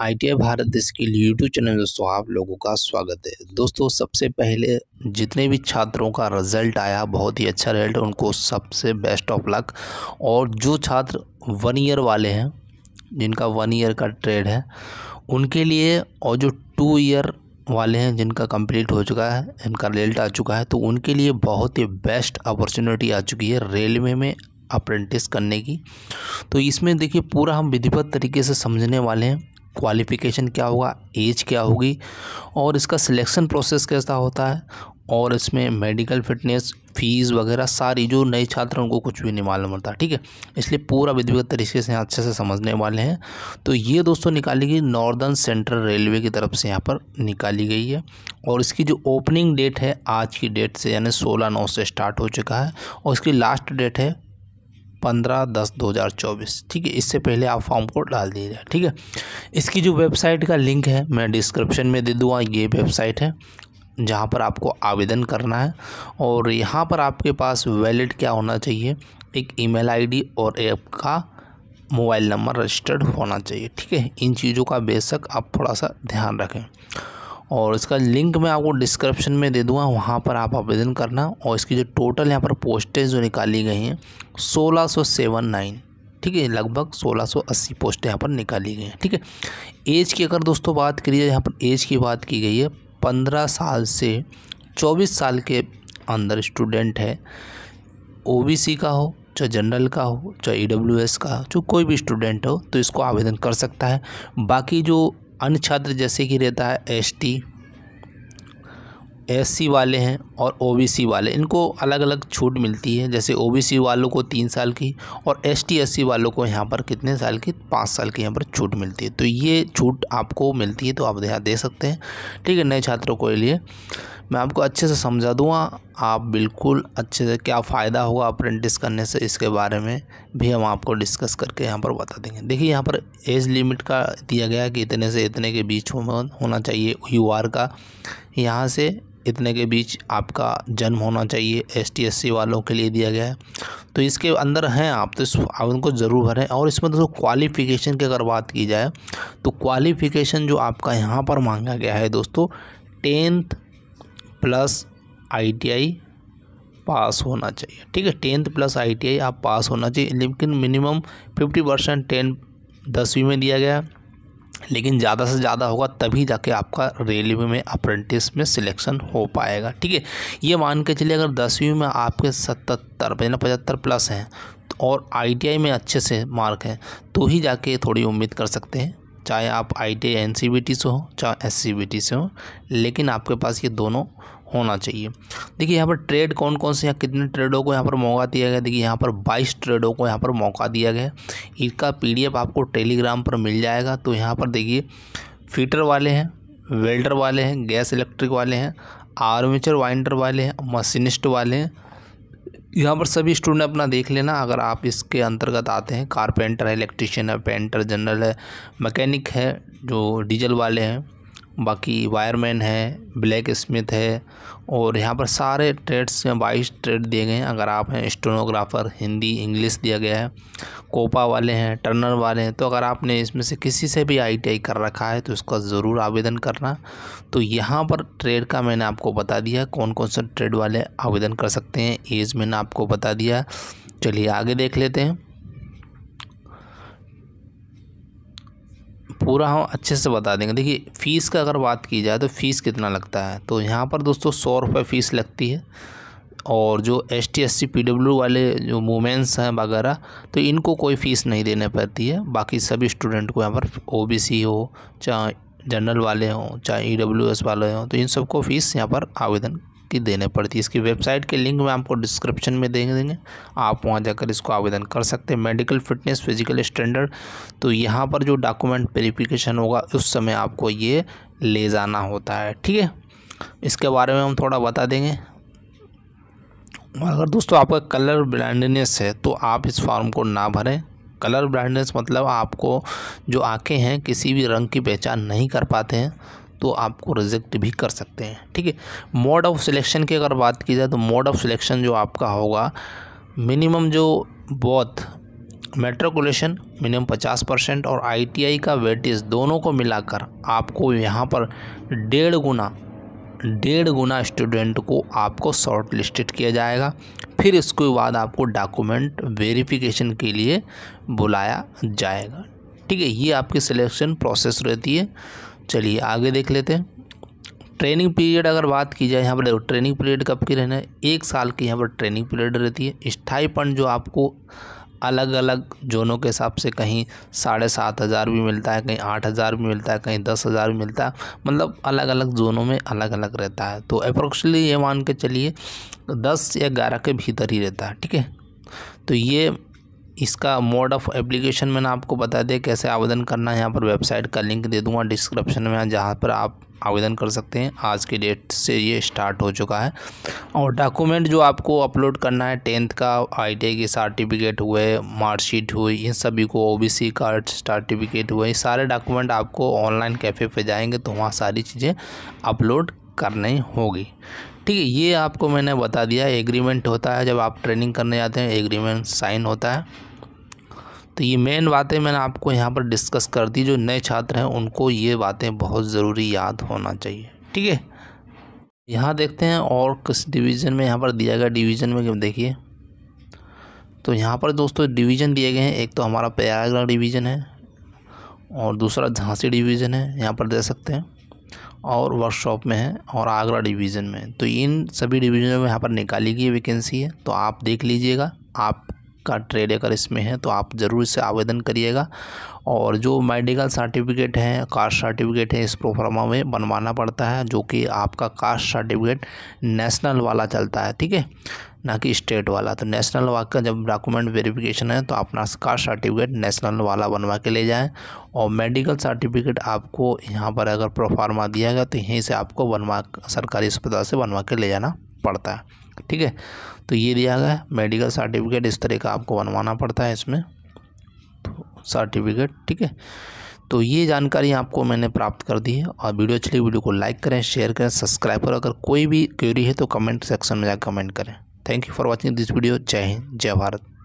I T I Bharat देश के YouTube channel दोस्तों आप लोगों का स्वागत है दोस्तों सबसे पहले जितने भी छात्रों का रिजल्ट आया बहुत ही अच्छा रिजल्ट उनको सबसे बेस्ट ऑफ लक और जो छात्र वन ईयर वाले हैं जिनका वन ईयर का ट्रेड है उनके लिए और जो टू ईयर वाले हैं जिनका कंप्लीट हो चुका है इनका रिजल्ट आ चुका है तो उनके लिए बहुत ही बेस्ट अपॉर्चुनिटी आ चुकी है रेलवे में अप्रेंटिस करने की तो इसमें देखिए पूरा हम विधिवत तरीके से समझने वाले हैं क्वालिफ़िकेशन क्या होगा एज क्या होगी और इसका सिलेक्शन प्रोसेस कैसा होता है और इसमें मेडिकल फिटनेस फीस वगैरह सारी जो नए छात्र उनको कुछ भी नहीं मालूम होता ठीक है इसलिए पूरा विधिवत तरीके से अच्छे से समझने वाले हैं तो ये दोस्तों निकाली गई नॉर्दर्न सेंट्रल रेलवे की तरफ से यहाँ पर निकाली गई है और इसकी जो ओपनिंग डेट है आज की डेट से यानी सोलह नौ से स्टार्ट हो चुका है और इसकी लास्ट डेट है पंद्रह दस दो हज़ार चौबीस ठीक है इससे पहले आप फॉर्म को डाल दीजिए ठीक है इसकी जो वेबसाइट का लिंक है मैं डिस्क्रिप्शन में दे दूँगा ये वेबसाइट है जहाँ पर आपको आवेदन करना है और यहाँ पर आपके पास वैलिड क्या होना चाहिए एक ईमेल आईडी और का मोबाइल नंबर रजिस्टर्ड होना चाहिए ठीक है इन चीज़ों का बेशक आप थोड़ा सा ध्यान रखें और इसका लिंक मैं आपको डिस्क्रिप्शन में दे दूंगा वहाँ पर आप आवेदन करना और इसकी जो टोटल यहाँ पर पोस्टें जो निकाली गई हैं सोलह सौ सेवन नाइन ठीक है लगभग 1680 पोस्टें यहाँ पर निकाली गई हैं ठीक है एज की अगर दोस्तों बात करिए यहाँ पर एज की बात की गई है पंद्रह साल से चौबीस साल के अंदर स्टूडेंट है ओ का हो चाहे जनरल का हो चाहे ई e का हो जो कोई भी स्टूडेंट हो तो इसको आवेदन कर सकता है बाकी जो अन्य छात्र जैसे कि रहता है एस टी एस सी वाले हैं और ओ बी सी वाले इनको अलग अलग छूट मिलती है जैसे ओ बी सी वालों को तीन साल की और एस टी एस सी वालों को यहाँ पर कितने साल की पाँच साल की यहाँ पर छूट मिलती है तो ये छूट आपको मिलती है तो आप यहाँ दे सकते हैं ठीक है नए छात्रों के लिए मैं आपको अच्छे से समझा दूँगा आप बिल्कुल अच्छे से क्या फ़ायदा होगा अप्रेंटिस करने से इसके बारे में भी हम आपको डिस्कस करके यहाँ पर बता देंगे देखिए यहाँ पर एज लिमिट का दिया गया कि इतने से इतने के बीच होना चाहिए यू का यहाँ से इतने के बीच आपका जन्म होना चाहिए एस टी एस सी वालों के लिए दिया गया है तो इसके अंदर हैं आप तो इस आवेदन को ज़रूर भरें और इसमें दोस्तों क्वालिफ़िकेशन की अगर बात की जाए तो क्वालिफ़िकेशन जो आपका यहाँ पर मांगा गया है दोस्तों टेंथ प्लस आईटीआई पास होना चाहिए ठीक है टेंथ प्लस आईटीआई आप पास होना चाहिए लेकिन मिनिमम फिफ्टी परसेंट टेन दसवीं में दिया गया लेकिन ज़्यादा से ज़्यादा होगा तभी जाके आपका रेलवे में अप्रेंटिस में सिलेक्शन हो पाएगा ठीक है ये मान के चलिए अगर दसवीं में आपके सतहत्तर पचहत्तर प्लस हैं तो और आईटीआई में अच्छे से मार्क हैं तो ही जाके थोड़ी उम्मीद कर सकते हैं चाहे आप I T N C B T से हो चाहे एस सी बी टी से हो लेकिन आपके पास ये दोनों होना चाहिए देखिए यहाँ पर ट्रेड कौन कौन से हैं कितने ट्रेडों को यहाँ पर मौका दिया गया देखिए यहाँ पर 22 ट्रेडों को यहाँ पर मौका दिया गया है इनका पीडीएफ आपको टेलीग्राम पर मिल जाएगा तो यहाँ पर देखिए फीटर वाले हैं वेल्डर वाले हैं गैस इलेक्ट्रिक वाले हैं आर्मेचर वाइंडर वाले हैं मशीनिस्ट वाले हैं यहाँ पर सभी स्टूडेंट अपना देख लेना अगर आप इसके अंतर्गत आते हैं कारपेंटर है इलेक्ट्रिशियन है पेंटर जनरल है मैकेनिक है जो डीजल वाले हैं बाकी वायरमैन है ब्लैक स्मिथ है और यहाँ पर सारे ट्रेड्स में बाईस ट्रेड दिए गए हैं अगर आप हैं स्टोनोग्राफ़र हिंदी इंग्लिश दिया गया है कोपा वाले हैं टर्नर वाले हैं तो अगर आपने इसमें से किसी से भी आईटीआई कर रखा है तो उसका ज़रूर आवेदन करना तो यहाँ पर ट्रेड का मैंने आपको बता दिया कौन कौन से ट्रेड वाले आवेदन कर सकते हैं एज मैंने आपको बता दिया चलिए आगे देख लेते हैं पूरा हम अच्छे से बता देंगे देखिए फ़ीस का अगर बात की जाए तो फ़ीस कितना लगता है तो यहाँ पर दोस्तों सौ रुपये फ़ीस लगती है और जो S T S C P W वाले जो वूमेंस हैं वगैरह तो इनको कोई फ़ीस नहीं देने पड़ती है बाकी सभी स्टूडेंट को यहाँ पर ओ बी सी हो चाहे जनरल वाले हों चाहे ई डब्ल्यू एस वाले हों तो इन सबको फ़ीस यहाँ पर आवेदन की देने पड़ती है इसकी वेबसाइट के लिंक में आपको डिस्क्रिप्शन में दे देंगे आप वहाँ जाकर इसको आवेदन कर सकते हैं मेडिकल फिटनेस फिजिकल स्टैंडर्ड तो यहाँ पर जो डॉक्यूमेंट वेरीफिकेशन होगा उस समय आपको ये ले जाना होता है ठीक है इसके बारे में हम थोड़ा बता देंगे और अगर दोस्तों आपका कलर ब्लाइंडनेस है तो आप इस फॉर्म को ना भरें कलर ब्लाइंडनेस मतलब आपको जो आँखें हैं किसी भी रंग की पहचान नहीं कर पाते हैं तो आपको रिजेक्ट भी कर सकते हैं ठीक है मोड ऑफ़ सिलेक्शन की अगर बात की जाए तो मोड ऑफ़ सिलेक्शन जो आपका होगा मिनिमम जो बहुत मेट्रिकुलेशन मिनिमम पचास परसेंट और आईटीआई का वेटेज दोनों को मिलाकर आपको यहाँ पर डेढ़ गुना डेढ़ गुना स्टूडेंट को आपको शॉर्ट लिस्टेड किया जाएगा फिर इसके बाद आपको डॉक्यूमेंट वेरिफिकेशन के लिए बुलाया जाएगा ठीक है ये आपकी सिलेक्शन प्रोसेस रहती है चलिए आगे देख लेते हैं ट्रेनिंग पीरियड अगर बात की जाए यहाँ पर देखो ट्रेनिंग पीरियड कब की रहना है एक साल की यहाँ पर ट्रेनिंग पीरियड रहती है स्थाईपन जो आपको अलग अलग जोनों के हिसाब से कहीं साढ़े सात हज़ार भी मिलता है कहीं आठ हज़ार भी मिलता है कहीं दस हज़ार भी मिलता है मतलब अलग अलग जोनों में अलग अलग रहता है तो अप्रोक्सली ये मान के चलिए दस या ग्यारह के भीतर ही रहता है ठीक है तो ये इसका मोड ऑफ एप्लीकेशन मैंने आपको बता दिया कैसे आवेदन करना है यहाँ पर वेबसाइट का लिंक दे दूँगा डिस्क्रिप्शन में जहाँ पर आप आवेदन कर सकते हैं आज की डेट से ये स्टार्ट हो चुका है और डॉक्यूमेंट जो आपको अपलोड करना है टेंथ का आईटीआई की सर्टिफिकेट हुए मार्कशीट हुई इन सभी को ओबीसी कार्ड सर्टिफिकेट हुए सारे डॉक्यूमेंट आपको ऑनलाइन कैफ़े पे जाएंगे तो वहाँ सारी चीज़ें अपलोड करनी होगी ठीक है ये आपको मैंने बता दिया एग्रीमेंट होता है जब आप ट्रेनिंग करने जाते हैं एग्रीमेंट साइन होता है तो ये मेन बातें मैंने आपको यहाँ पर डिस्कस कर दी जो नए छात्र हैं उनको ये बातें बहुत ज़रूरी याद होना चाहिए ठीक है यहाँ देखते हैं और किस डिवीज़न में यहाँ पर दिया गया डिवीज़न में देखिए तो यहाँ पर दोस्तों डिवीज़न दिए गए हैं एक तो हमारा प्रयागराज डिवीज़न है और दूसरा झांसी डिवीज़न है यहाँ पर दे सकते हैं और वर्कशॉप में है और आगरा डिवीज़न में तो इन सभी डिवीज़नों में यहाँ पर निकाली गई वैकेंसी है तो आप देख लीजिएगा आप का ट्रेड अगर इसमें है तो आप ज़रूर इसे आवेदन करिएगा और जो मेडिकल सर्टिफिकेट है कास्ट सर्टिफिकेट है इस प्रोफार्मा में बनवाना पड़ता है जो कि आपका कास्ट सर्टिफिकेट नेशनल वाला चलता है ठीक है ना कि स्टेट वाला तो नेशनल वाक का जब डॉक्यूमेंट वेरिफिकेशन है तो अपना कास्ट सर्टिफिकेट नेशनल वाला बनवा के ले जाएं और मेडिकल सर्टिफिकेट आपको यहाँ पर अगर प्रोफार्मा दिया गया तो यहीं से आपको बनवा सरकारी अस्पताल से बनवा के ले जाना पड़ता है ठीक है तो ये दिया गया है मेडिकल सर्टिफिकेट इस तरह का आपको बनवाना पड़ता है इसमें तो सर्टिफिकेट ठीक है तो ये जानकारी आपको मैंने प्राप्त कर दी है और वीडियो अच्छी वीडियो को लाइक करें शेयर करें सब्सक्राइब करें अगर कोई भी क्वेरी है तो कमेंट सेक्शन में जाकर कमेंट करें thank you for watching this video जय हिंद जय भारत